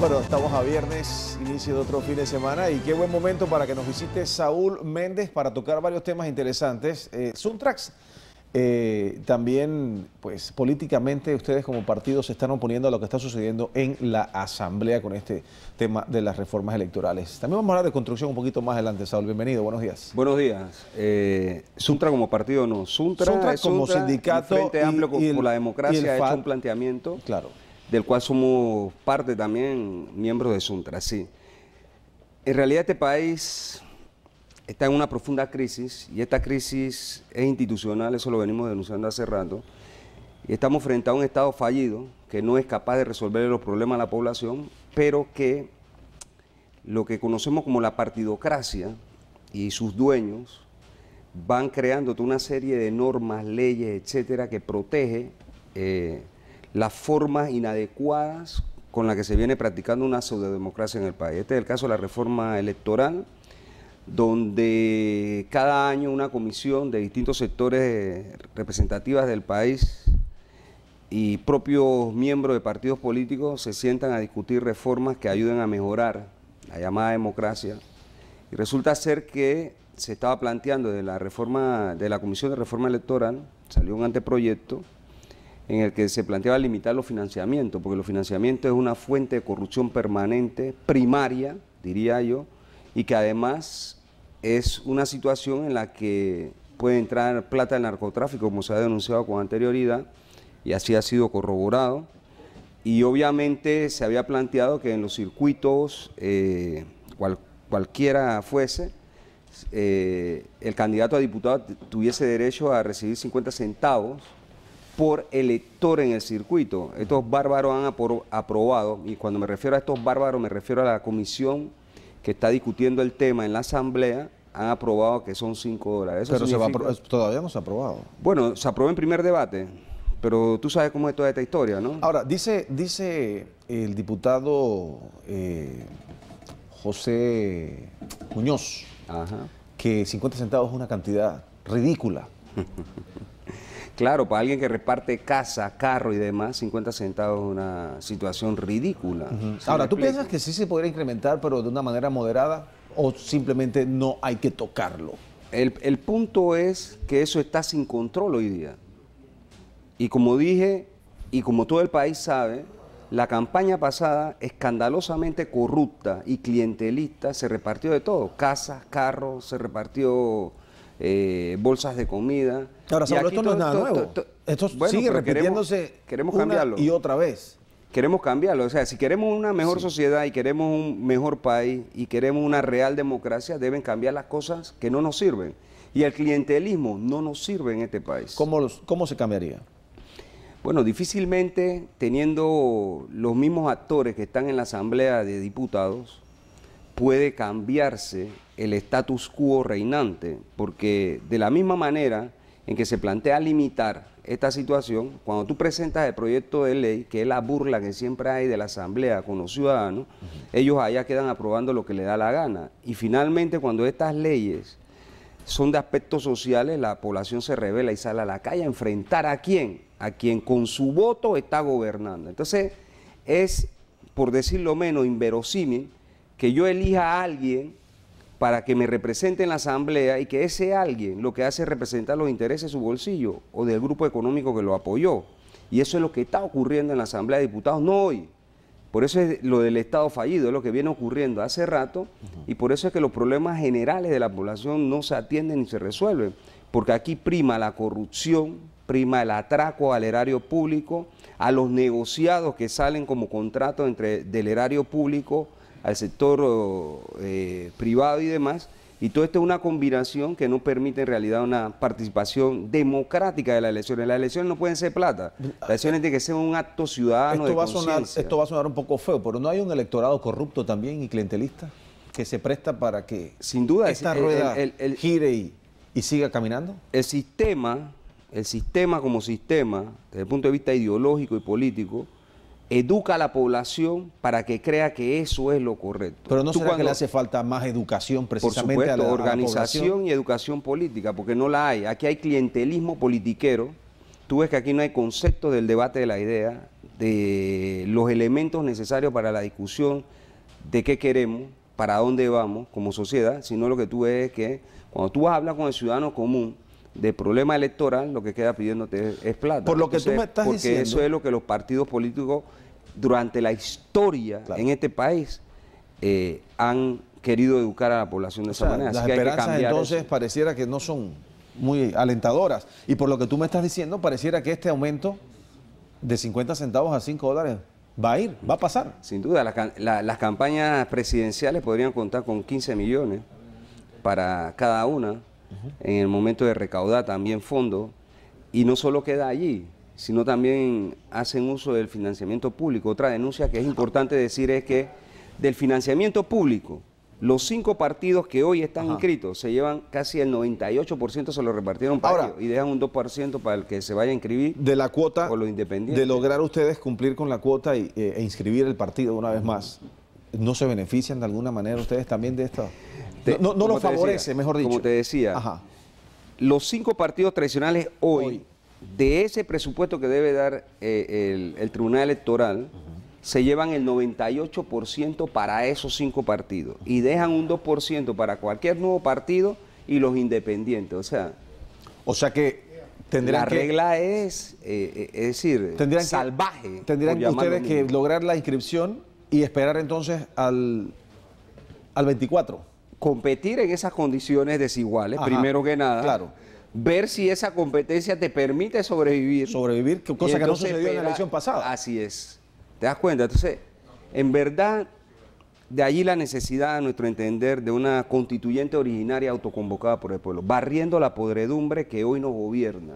Bueno, estamos a viernes, inicio de otro fin de semana y qué buen momento para que nos visite Saúl Méndez para tocar varios temas interesantes. Suntrax, eh, eh, también pues políticamente ustedes como partido se están oponiendo a lo que está sucediendo en la Asamblea con este tema de las reformas electorales. También vamos a hablar de construcción un poquito más adelante, Saúl. Bienvenido, buenos días. Buenos días. Eh, Suntra como partido no, Suntra, como sindicato. Frente Amplio y, la Democracia ha un planteamiento. Claro del cual somos parte también, miembros de Suntra, sí. En realidad este país está en una profunda crisis y esta crisis es institucional, eso lo venimos denunciando hace rato. Y estamos frente a un Estado fallido que no es capaz de resolver los problemas de la población, pero que lo que conocemos como la partidocracia y sus dueños van creando toda una serie de normas, leyes, etcétera, que protege eh, las formas inadecuadas con las que se viene practicando una pseudodemocracia en el país. Este es el caso de la reforma electoral, donde cada año una comisión de distintos sectores representativas del país y propios miembros de partidos políticos se sientan a discutir reformas que ayuden a mejorar la llamada democracia. Y resulta ser que se estaba planteando de la reforma de la Comisión de Reforma Electoral, salió un anteproyecto en el que se planteaba limitar los financiamientos, porque los financiamientos es una fuente de corrupción permanente, primaria, diría yo, y que además es una situación en la que puede entrar plata del narcotráfico, como se ha denunciado con anterioridad, y así ha sido corroborado. Y obviamente se había planteado que en los circuitos, eh, cualquiera fuese, eh, el candidato a diputado tuviese derecho a recibir 50 centavos por elector en el circuito. Estos bárbaros han aprobado, y cuando me refiero a estos bárbaros me refiero a la comisión que está discutiendo el tema en la asamblea, han aprobado que son cinco dólares. pero todavía no se ha aprobado. Bueno, se aprobó en primer debate, pero tú sabes cómo es toda esta historia, ¿no? Ahora, dice, dice el diputado eh, José Muñoz que 50 centavos es una cantidad ridícula. Claro, para pues alguien que reparte casa, carro y demás, 50 centavos es una situación ridícula. Ahora, ¿tú piensas que sí se podría incrementar, pero de una manera moderada, o simplemente no hay que tocarlo? El, el punto es que eso está sin control hoy día. Y como dije, y como todo el país sabe, la campaña pasada, escandalosamente corrupta y clientelista, se repartió de todo. Casas, carros, se repartió eh, bolsas de comida. Ahora, esto no es nada nuevo. esto sigue repitiéndose queremos, cambiarlo. y otra vez. Queremos cambiarlo. O sea, si queremos una mejor sociedad y queremos un mejor país y queremos una real democracia, deben cambiar las cosas que no nos sirven. Y el clientelismo no nos sirve en este país. cómo se cambiaría? Bueno, difícilmente teniendo los mismos actores que están en la Asamblea de Diputados, puede cambiarse el status quo reinante, porque de la misma manera en que se plantea limitar esta situación, cuando tú presentas el proyecto de ley, que es la burla que siempre hay de la Asamblea con los ciudadanos, ellos allá quedan aprobando lo que le da la gana. Y finalmente, cuando estas leyes son de aspectos sociales, la población se revela y sale a la calle a enfrentar a quién, a quien con su voto está gobernando. Entonces, es, por decirlo menos, inverosímil que yo elija a alguien para que me represente en la asamblea y que ese alguien lo que hace es representar los intereses de su bolsillo o del grupo económico que lo apoyó. Y eso es lo que está ocurriendo en la Asamblea de Diputados, no hoy. Por eso es lo del Estado fallido, es lo que viene ocurriendo hace rato y por eso es que los problemas generales de la población no se atienden ni se resuelven, porque aquí prima la corrupción, prima el atraco al erario público, a los negociados que salen como contratos entre del erario público al sector eh, privado y demás. Y todo esto es una combinación que no permite en realidad una participación democrática de las elecciones. Las elecciones no pueden ser plata. Las elecciones tienen que ser un acto ciudadano esto va a sonar, Esto va a sonar un poco feo, pero ¿no hay un electorado corrupto también y clientelista que se presta para que Sin duda, esta rueda gire y, y siga caminando? El sistema, el sistema como sistema, desde el punto de vista ideológico y político, educa a la población para que crea que eso es lo correcto. Pero no será cuando, que le hace falta más educación precisamente a la, organización y educación política, porque no la hay. Aquí hay clientelismo politiquero. Tú ves que aquí no hay concepto del debate de la idea, de los elementos necesarios para la discusión de qué queremos, para dónde vamos como sociedad, sino lo que tú ves es que cuando tú hablas con el ciudadano común, de problema electoral, lo que queda pidiéndote es, plata. Por lo que tú me estás diciendo. Porque eso es lo que los partidos políticos durante la historia en este país eh, han querido educar a la población de esa manera. las esperanzas entonces pareciera que no son muy alentadoras. Y por lo que tú me estás diciendo, pareciera que este aumento de 50 centavos a 5 dólares va a ir, va a pasar. Sin duda, las campañas presidenciales podrían contar con 15 millones para cada una en el momento de recaudar también fondos, y no solo queda allí, sino también hacen uso del financiamiento público. Otra denuncia que es importante decir es que del financiamiento público, los cinco partidos que hoy están inscritos se llevan casi el 98% se lo repartieron para y dejan un 2% para el que se vaya a inscribir. De la cuota, de lograr ustedes cumplir con la cuota eh, e inscribir el partido una vez más, ¿no se benefician de alguna manera ustedes también de esto? no, lo favorece, mejor dicho. Como te decía, los cinco partidos tradicionales hoy, de ese presupuesto que debe dar eh, el, Tribunal Electoral, se llevan el 98% para esos cinco partidos y dejan un 2% para cualquier nuevo partido y los independientes. O sea, o sea que la regla es, eh, eh, es decir, salvaje. tendrían ustedes que lograr la inscripción y esperar entonces al, al 24 competir en esas condiciones desiguales, primero que nada. Claro. Ver si esa competencia te permite sobrevivir. Sobrevivir, cosa que no sucedió en la elección pasada. Así es. ¿Te das cuenta? Entonces, en verdad, de allí la necesidad, a nuestro entender, de una constituyente originaria autoconvocada por el pueblo, barriendo la podredumbre que hoy nos gobierna.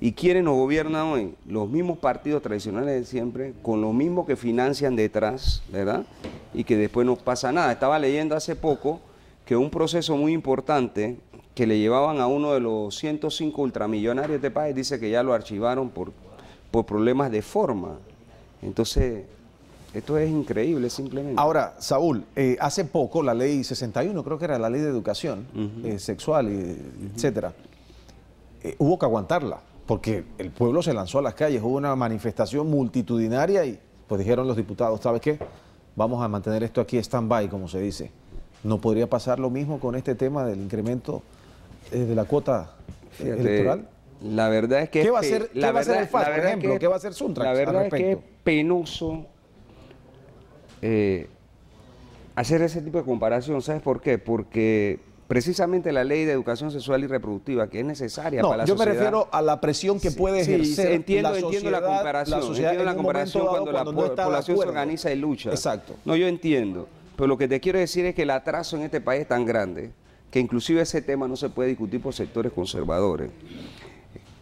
¿Y quiénes nos gobierna hoy? Los mismos partidos tradicionales de siempre, con lo mismo que financian detrás, ¿verdad? Y que después no pasa nada. Estaba leyendo hace poco que un proceso muy importante que le llevaban a uno de los 105 ultramillonarios de país, dice que ya lo archivaron por, por problemas de forma. Entonces, esto es increíble simplemente. Ahora, Saúl, eh, hace poco la ley 61, creo que era la ley de educación eh, sexual, y, etcétera, eh, hubo que aguantarla, porque el pueblo se lanzó a las calles, hubo una manifestación multitudinaria y pues dijeron los diputados, ¿sabes qué? Vamos a mantener esto aquí stand-by, como se dice. ¿No podría pasar lo mismo con este tema del incremento eh, de la cuota eh, electoral? La verdad es que... ¿Qué va a hacer, el FAS, por ejemplo? Es ¿Qué va a hacer Suntrax La verdad es que es penoso eh, hacer ese tipo de comparación. ¿Sabes por qué? Porque precisamente la ley de educación sexual y reproductiva que es necesaria para la yo sociedad. Yo me refiero a la presión que puede ejercer entiendo, la entiendo la comparación, sociedad entiendo la comparación cuando, la población se organiza y lucha. Exacto. No, yo entiendo. Pero lo que te quiero decir es que el atraso en este país es tan grande que inclusive ese tema no se puede discutir por sectores conservadores.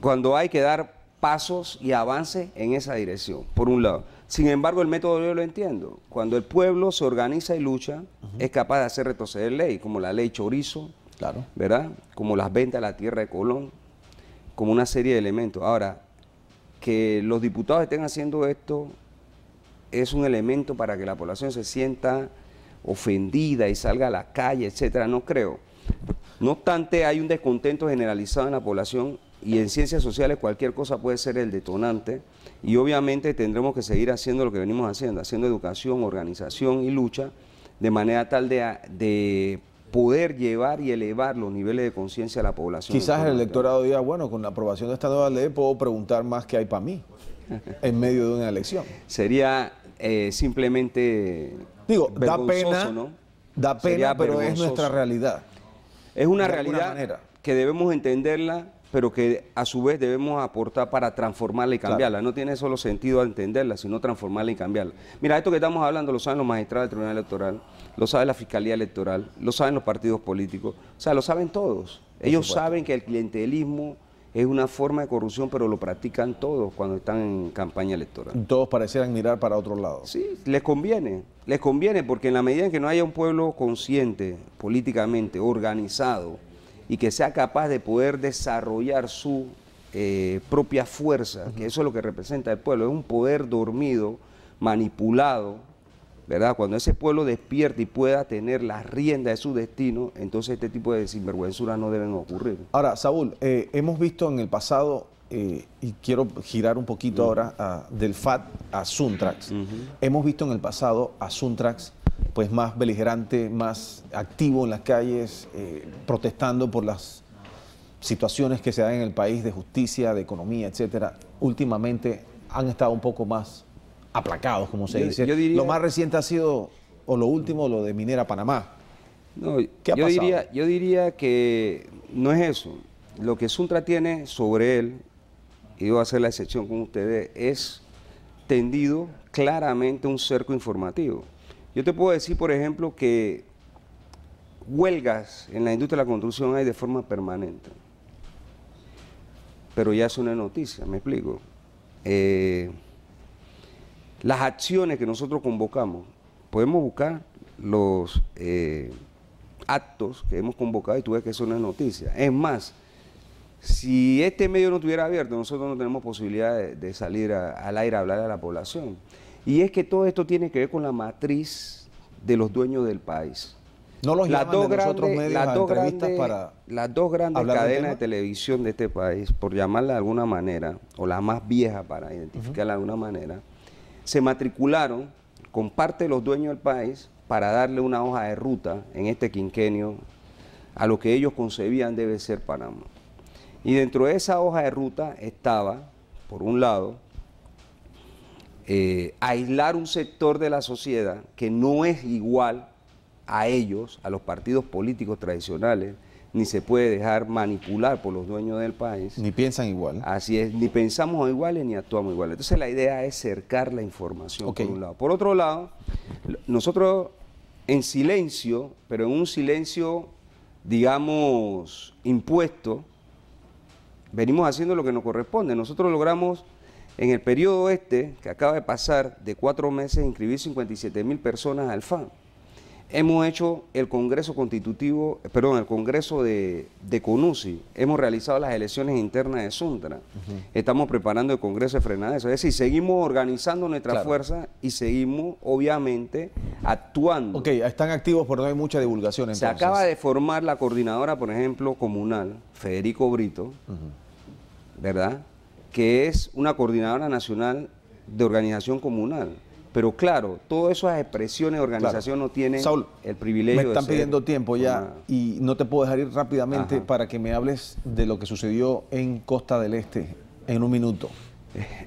Cuando hay que dar pasos y avances en esa dirección, por un lado. Sin embargo, el método yo lo entiendo. Cuando el pueblo se organiza y lucha, es capaz de hacer retroceder ley, como la ley Chorizo, ¿verdad? Como las ventas a la tierra de Colón, como una serie de elementos. Ahora, que los diputados estén haciendo esto es un elemento para que la población se sienta ofendida y salga a la calle, etcétera, no creo. No obstante, hay un descontento generalizado en la población y en ciencias sociales cualquier cosa puede ser el detonante y obviamente tendremos que seguir haciendo lo que venimos haciendo, haciendo educación, organización y lucha de manera tal de, poder llevar y elevar los niveles de conciencia a la población. Quizás el electorado diga, bueno, con la aprobación de esta nueva ley puedo preguntar más que hay para mí en medio de una elección. Sería eh, simplemente Digo, da pena, ¿no? da pena pero es nuestra realidad. Es una realidad que debemos entenderla, pero que a su vez debemos aportar para transformarla y cambiarla. No tiene solo sentido entenderla, sino transformarla y cambiarla. Mira, esto que estamos hablando lo saben los magistrados del Tribunal Electoral, lo sabe la Fiscalía Electoral, lo saben los partidos políticos, o sea, lo saben todos. Ellos saben que el clientelismo es una forma de corrupción, pero lo practican todos cuando están en campaña electoral. Todos parecieran mirar para otro lado. Sí, les conviene, les conviene, porque en la medida en que no haya un pueblo consciente políticamente, organizado, y que sea capaz de poder desarrollar su eh, propia fuerza, que eso es lo que representa el pueblo, es un poder dormido, manipulado, ¿verdad? Cuando ese pueblo despierte y pueda tener la rienda de su destino, entonces este tipo de sinvergüenzuras no deben ocurrir. Ahora, Saúl, eh, hemos visto en el pasado, eh, y quiero girar un poquito ahora del FAT a Suntrax, hemos visto en el pasado a Suntrax pues más beligerante, más activo en las calles, eh, protestando por las situaciones que se dan en el país de justicia, de economía, etcétera. Últimamente han estado un poco más aplacados, como se dice. Lo más reciente ha sido, o lo último, lo de Minera Panamá. No, yo, diría, yo diría que no es eso. Lo que Suntra tiene sobre él, y voy a hacer la excepción con ustedes, es tendido claramente un cerco informativo. Yo te puedo decir, por ejemplo, que huelgas en la industria de la construcción hay de forma permanente. Pero ya es una noticia, me explico. Eh, las acciones que nosotros convocamos, podemos buscar los eh, actos que hemos convocado y tú ves que eso no es noticia. Es más, si este medio no estuviera abierto, nosotros no tenemos posibilidad de, salir al aire a hablar a la población. Y es que todo esto tiene que ver con la matriz de los dueños del país. No los las dos grandes, para Las dos grandes cadenas de televisión de este país, por llamarla de alguna manera, o la más vieja para identificarla de alguna manera, se matricularon con parte de los dueños del país para darle una hoja de ruta en este quinquenio a lo que ellos concebían debe ser Panamá. Y dentro de esa hoja de ruta estaba, por un lado, eh, aislar un sector de la sociedad que no es igual a ellos, a los partidos políticos tradicionales, ni se puede dejar manipular por los dueños del país. Ni piensan igual. Así es, ni pensamos iguales ni actuamos iguales. Entonces la idea es cercar la información, por un lado. Por otro lado, nosotros en silencio, pero en un silencio, digamos, impuesto, venimos haciendo lo que nos corresponde. Nosotros logramos en el periodo este, que acaba de pasar, de cuatro meses, inscribir 57 mil personas al FAN hemos hecho el Congreso Constitutivo, perdón, el Congreso de, de CONUSI, hemos realizado las elecciones internas de Suntra, estamos preparando el Congreso de eso, es decir, seguimos organizando nuestra fuerza y seguimos, obviamente, actuando. Ok, están activos, pero no hay mucha divulgación entonces. Se acaba de formar la coordinadora, por ejemplo, comunal, Federico Brito, ¿verdad?, que es una coordinadora nacional de organización comunal pero claro, todas esas expresiones de organización no tienen el privilegio. Me están pidiendo tiempo ya y no te puedo dejar ir rápidamente para que me hables de lo que sucedió en Costa del Este en un minuto.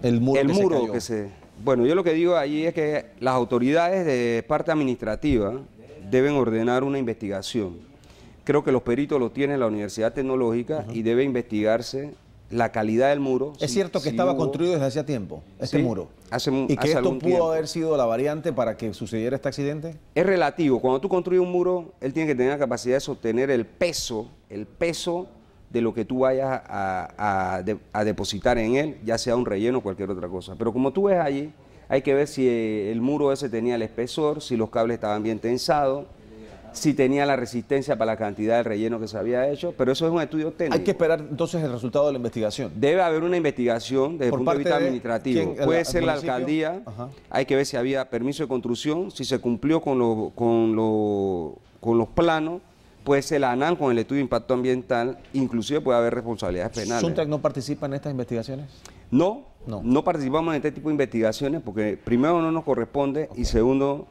El muro, que, se que Bueno, yo lo que digo allí es que las autoridades de parte administrativa deben ordenar una investigación. Creo que los peritos lo tiene la Universidad Tecnológica y debe investigarse la calidad del muro. Es cierto que estaba construido desde hacía tiempo, este muro. ¿Y que esto pudo haber sido la variante para que sucediera este accidente? Es relativo. Cuando tú construyes un muro, él tiene que tener la capacidad de sostener el peso, el peso de lo que tú vayas a, a depositar en él, ya sea un relleno o cualquier otra cosa. Pero como tú ves allí, hay que ver si el muro ese tenía el espesor, si los cables estaban bien tensados si tenía la resistencia para la cantidad de relleno que se había hecho, pero eso es un estudio técnico. Hay que esperar entonces el resultado de la investigación. Debe haber una investigación desde el punto de vista administrativo. Puede ser la alcaldía, hay que ver si había permiso de construcción, si se cumplió con, con, con los planos puede ser la ANAN con el estudio de impacto ambiental, inclusive puede haber responsabilidades penales. ¿Suntec no participa en estas investigaciones? No, no, participamos en este tipo de investigaciones porque primero no nos corresponde y segundo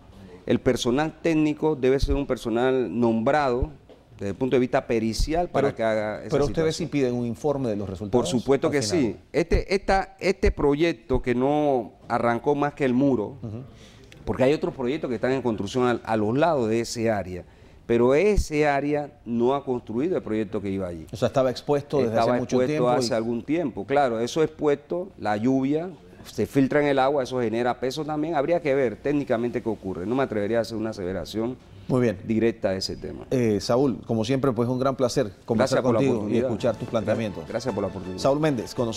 el personal técnico debe ser un personal nombrado desde el punto de vista pericial para que haga Pero ustedes sí piden un informe de los resultados. Por supuesto que sí. Este, este proyecto que no arrancó más que el muro, porque hay otros proyectos que están en construcción a, los lados de ese área pero ese área no ha construido el proyecto que iba allí. O sea, estaba expuesto desde hace mucho expuesto Hace algún tiempo, claro, eso expuesto, la lluvia, se filtra en el agua, eso genera peso también. Habría que ver técnicamente qué ocurre. No me atrevería a hacer una aseveración Muy bien. directa a ese tema. Eh, Saúl, como siempre, pues un gran placer conversar contigo y escuchar tus planteamientos. Gracias, por la oportunidad. Saúl Méndez, con